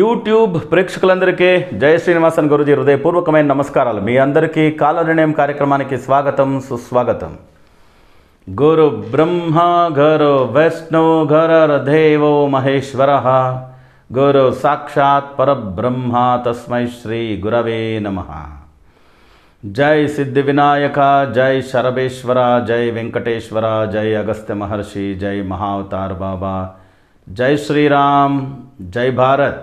YouTube ప్రేక్షకులందరికీ జయ శ్రీనివాసన్ గురుజీ హృదయపూర్వకమైన నమస్కారాలు మీ అందరికీ కాల నిర్ణయం కార్యక్రమానికి స్వాగతం సుస్వాగతం గురు బ్రహ్మ గురు వైష్ణో దేవో మహేశ్వర గురు సాక్షాత్ పరబ్రహ్మ తస్మై శ్రీ గురవే నమ జై సిద్ధి వినాయక జై శరభేశ్వర జై వెంకటేశ్వర జై అగస్త్య మహర్షి జై మహావతార్ బాబా జై శ్రీరామ్ జై భారత్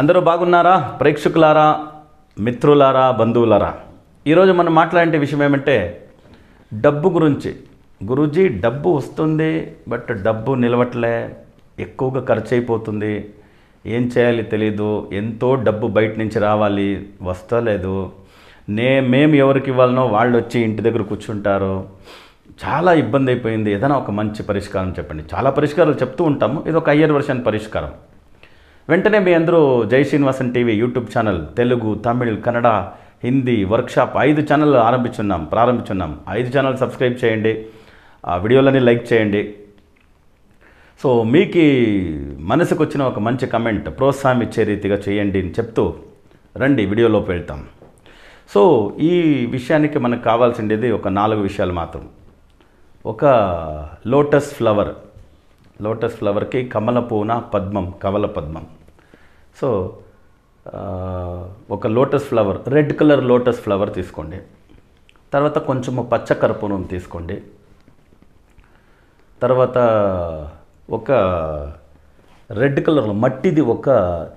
అందరూ బాగున్నారా ప్రేక్షకులారా మిత్రులారా బంధువులారా ఈరోజు మనం మాట్లాడే విషయం ఏమంటే డబ్బు గురించి గురూజీ డబ్బు వస్తుంది బట్ డబ్బు నిలవట్లే ఎక్కువగా ఖర్చు అయిపోతుంది ఏం చేయాలి తెలీదు ఎంతో డబ్బు బయట నుంచి రావాలి వస్తలేదు నే మేము ఎవరికి ఇవ్వాలనో వాళ్ళు వచ్చి ఇంటి దగ్గర కూర్చుంటారు చాలా ఇబ్బంది అయిపోయింది ఏదైనా ఒక మంచి పరిష్కారం చెప్పండి చాలా పరిష్కారాలు చెప్తూ ఉంటాము ఇది ఒక అయ్యర్ వర్షన్ పరిష్కారం వెంటనే మీ అందరూ Jai Srinivasan TV YouTube channel Telugu Tamil Kannada Hindi workshop ఐదు ఛానల్ ఆరంభించున్నాం ప్రారంభించున్నాం ఐదు ఛానల్ సబ్స్క్రైబ్ చేయండి ఆ వీడియోలని లైక్ చేయండి సో మీకు మనసుకు వచ్చిన ఒక మంచి కమెంట్ ప్రోత్సాహం ఇచ్చే రీతిగా చేయండి అని చెప్తూ రండి వీడియోలోపు వెళ్తాం సో ఈ విషయానికి మనకు కావాల్సిండేది ఒక నాలుగు విషయాలు మాత్రం ఒక లోటస్ ఫ్లవర్ లోటస్ ఫ్లవర్కి కమల పూన పద్మం కవల పద్మం సో ఒక lotus flower red colour lotus flower తీసుకోండి తర్వాత కొంచెము పచ్చ కర్పూరం తీసుకోండి తర్వాత ఒక రెడ్ కలర్లో మట్టిది ఒక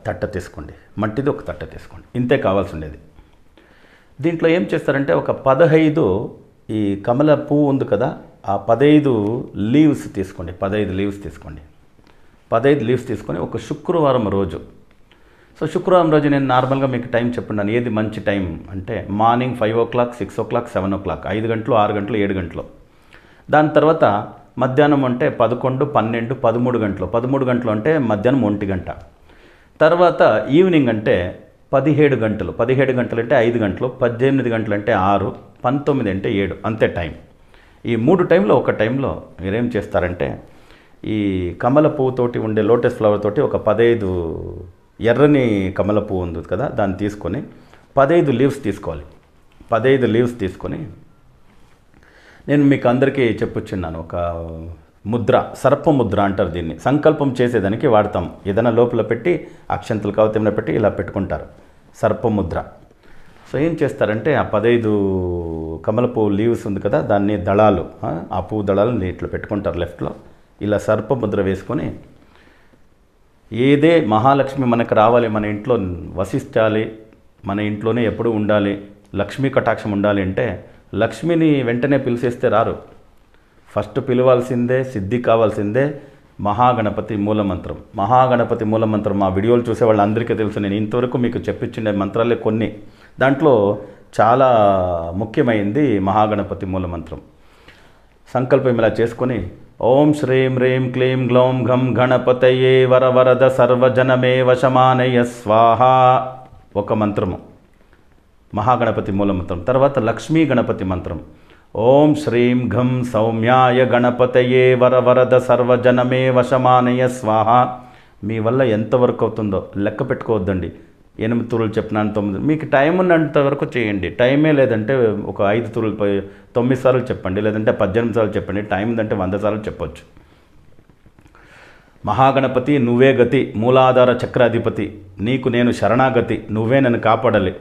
తట్ట తీసుకోండి మట్టిది ఒక తట్ట తీసుకోండి ఇంతే కావాల్సి ఉండేది దీంట్లో ఏం చేస్తారంటే ఒక పదహైదు ఈ కమల పువ్వు ఉంది కదా ఆ పదైదు లీవ్స్ తీసుకోండి పదైదు లీవ్స్ తీసుకోండి పదైదు లీవ్స్ తీసుకొని ఒక శుక్రవారం రోజు సో శుక్రవారం రోజు నేను నార్మల్గా మీకు టైం చెప్పున్నాను ఏది మంచి టైం అంటే morning five o'clock six o'clock seven o'clock ఐదు గంటలు ఆరు గంటలు ఏడు గంటలు దాని తర్వాత మధ్యాహ్నం అంటే పదకొండు పన్నెండు పదమూడు గంటలు పదమూడు గంటలు అంటే మధ్యాహ్నం ఒంటి గంట తర్వాత ఈవినింగ్ అంటే పదిహేడు గంటలు పదిహేడు గంటలు అంటే ఐదు గంటలు పద్దెనిమిది గంటలు అంటే ఆరు పంతొమ్మిది అంటే ఏడు అంతే టైం ఈ మూడు టైంలో ఒక టైంలో మీరేం చేస్తారంటే ఈ కమల పువ్వుతోటి ఉండే లోటస్ ఫ్లవర్ తోటి ఒక పదహైదు ఎర్రని కమల పువ్వు ఉంది కదా దాన్ని తీసుకొని పదహైదు లీవ్స్ తీసుకోవాలి పదహైదు లీవ్స్ తీసుకొని నేను మీకు అందరికీ చెప్పుచ్చున్నాను ఒక ముద్ర సర్ప ముద్ర అంటారు దీన్ని సంకల్పం చేసేదానికి వాడతాం ఏదైనా లోపల పెట్టి అక్షంతలు కవతమిన పెట్టి ఇలా పెట్టుకుంటారు సర్పముద్ర సో ఏం చేస్తారంటే ఆ పదైదు కమలపు లీవ్స్ ఉంది కదా దాన్ని దళాలు ఆ పువ్వు దళాలను ఇట్లా పెట్టుకుంటారు లెఫ్ట్లో ఇలా సర్పముద్ర వేసుకొని ఏదే మహాలక్ష్మి మనకు రావాలి మన ఇంట్లో వసిస్తాలి మన ఇంట్లోనే ఎప్పుడు ఉండాలి లక్ష్మీ కటాక్షం ఉండాలి అంటే లక్ష్మిని వెంటనే పిలిచేస్తే రారు ఫస్ట్ పిలవాల్సిందే సిద్ధి కావాల్సిందే మహాగణపతి మూలమంత్రం మహాగణపతి మూలమంత్రం ఆ వీడియోలు చూసే వాళ్ళందరికీ తెలుసు నేను ఇంతవరకు మీకు చెప్పించిన మంత్రాలే కొన్ని దాంట్లో చాలా ముఖ్యమైంది మహాగణపతి మూల మంత్రం సంకల్పం ఇలా చేసుకొని ఓం శ్రీం హ్రీం క్లీం గ్లౌం ఘం గణపతయే వరవరద సర్వజనమే వశమానయ స్వాహ ఒక మంత్రము మహాగణపతి మూల మంత్రం తర్వాత లక్ష్మీ గణపతి మంత్రం ఓం శ్రీం ఘం సౌమ్యాయ గణపతయే వరవరద సర్వజనమే వశమానయ స్వాహ మీ వల్ల ఎంతవరకు అవుతుందో లెక్క పెట్టుకోవద్దండి ఎనిమిది తురులు చెప్పినాను తొమ్మిది మీకు టైం ఉన్నంత వరకు చేయండి టైమే లేదంటే ఒక ఐదు తురులు తొమ్మిది సార్లు చెప్పండి లేదంటే పద్దెనిమిది సార్లు చెప్పండి టైం ఉందంటే వంద సార్లు చెప్పవచ్చు మహాగణపతి నువ్వే గతి మూలాధార చక్రాధిపతి నీకు నేను శరణాగతి నువ్వే నన్ను కాపాడాలి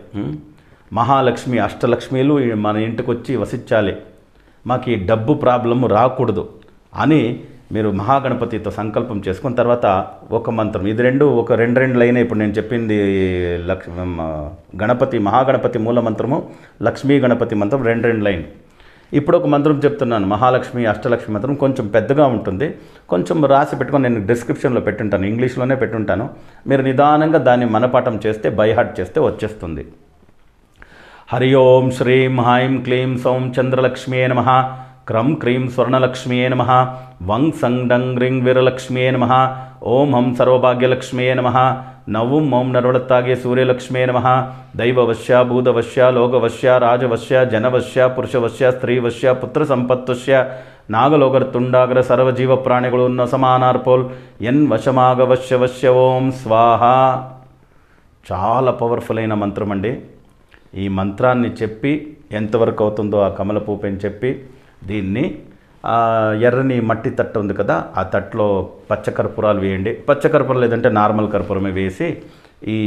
మహాలక్ష్మి అష్టలక్ష్మిలు మన ఇంటికి వచ్చి వసించాలి మాకు ఈ డబ్బు ప్రాబ్లం రాకూడదు అని మీరు మహాగణపతితో సంకల్పం చేసుకున్న తర్వాత ఒక మంత్రం ఇది రెండు ఒక రెండు రెండు లైన్ ఇప్పుడు నేను చెప్పింది లక్ష్ గణపతి మహాగణపతి మూల మంత్రము లక్ష్మీ గణపతి మంత్రం రెండు రెండు లైన్ ఇప్పుడు ఒక మంత్రం చెప్తున్నాను మహాలక్ష్మి అష్టలక్ష్మి మంత్రం కొంచెం పెద్దగా ఉంటుంది కొంచెం రాసి పెట్టుకొని నేను డిస్క్రిప్షన్లో పెట్టుంటాను ఇంగ్లీష్లోనే పెట్టుంటాను మీరు నిదానంగా దాన్ని మనపాఠం చేస్తే బైహార్ట్ చేస్తే వచ్చేస్తుంది హరి ఓం శ్రీం హాయిం క్లీం సౌం చంద్రలక్ష్మి నమ క్రం క్రీం స్వర్ణలక్ష్మియే నమ వం సంగ్ డంగ్ రింగ్ వీరలక్ష్మియే నమ ఓం హం సర్వభాగ్యలక్ష్మియే నమ నవ్వుం మౌం నరవడత్తాగే సూర్యలక్ష్మీ నమ దైవవశ్య భూతవశ్య లోకవశ్య రాజవశ్య జనవశ్య పురుషవశ్య స్త్రీవశ్య పుత్ర సంపత్వశ్య ನಾಗಲೋಕರ್ತುಂಡಾಗ್ರ సర్వజీవ ప్రాణిగుళు ನ ಸಮಾನಾರ್ಪೋಲ್ ಎನ್ ವಶಮಾಗವಶ್ಯವಶ್ಯ స్వాహ చాలా పవర్ఫుల్ అయిన మంత్రం అండి ఈ మంత్రాన్ని చెప్పి ఎంతవరకు అవుతుందో ఆ కమల పూపని చెప్పి దీన్ని ఎర్రని మట్టి తట్ట ఉంది కదా ఆ తట్టలో పచ్చకర్పూరాలు వేయండి పచ్చకర్పూరాలు లేదంటే నార్మల్ కర్పూరమే వేసి ఈ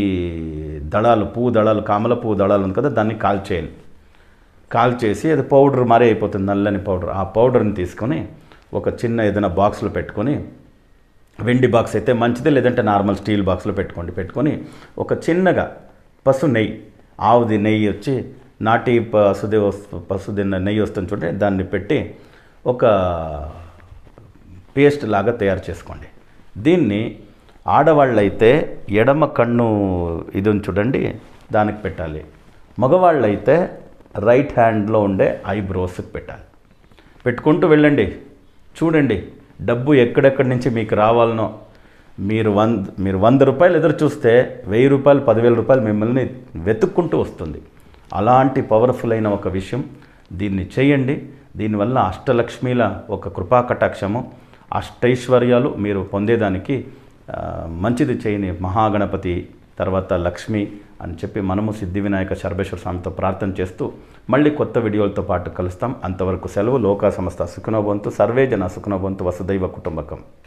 దళాలు పువ్వు దళాలు కామల పువ్వు దళాలు ఉంది కదా దాన్ని కాల్చేయాలి కాల్చేసి అది పౌడర్ మరీ అయిపోతుంది నల్లని పౌడర్ ఆ పౌడర్ని తీసుకొని ఒక చిన్న ఏదైనా బాక్స్లో పెట్టుకొని వెండి బాక్స్ అయితే మంచిది లేదంటే నార్మల్ స్టీల్ బాక్స్లో పెట్టుకోండి పెట్టుకొని ఒక చిన్నగా పసు నెయ్యి ఆవుది నెయ్యి వచ్చి నాటి పసుది పసుది నెయ్యి వస్తుంది చూడండి దాన్ని పెట్టి ఒక పేస్ట్ లాగా తయారు చేసుకోండి దీన్ని ఆడవాళ్ళైతే ఎడమ కన్ను ఇది చూడండి దానికి పెట్టాలి మగవాళ్ళైతే రైట్ హ్యాండ్లో ఉండే ఐబ్రోస్కి పెట్టాలి పెట్టుకుంటూ వెళ్ళండి చూడండి డబ్బు ఎక్కడెక్కడి నుంచి మీకు రావాలనో మీరు వంద మీరు వంద రూపాయలు ఎదురు చూస్తే వెయ్యి రూపాయలు పదివేల రూపాయలు మిమ్మల్ని వెతుక్కుంటూ వస్తుంది అలాంటి పవర్ఫుల్ అయిన ఒక విషయం దీన్ని చేయండి దీనివల్ల అష్టలక్ష్మిల ఒక కృపా కటాక్షము అష్టైశ్వర్యాలు మీరు పొందేదానికి మంచిది చేయని మహాగణపతి తర్వాత లక్ష్మి అని చెప్పి మనము సిద్ధి వినాయక శర్భేశ్వర స్వామితో ప్రార్థన చేస్తూ మళ్ళీ కొత్త వీడియోలతో పాటు కలుస్తాం అంతవరకు సెలవు లోకా సంస్థ సుఖనోభవంతు సర్వే జన సుఖనోభవంతు వసుదైవ కుటుంబకం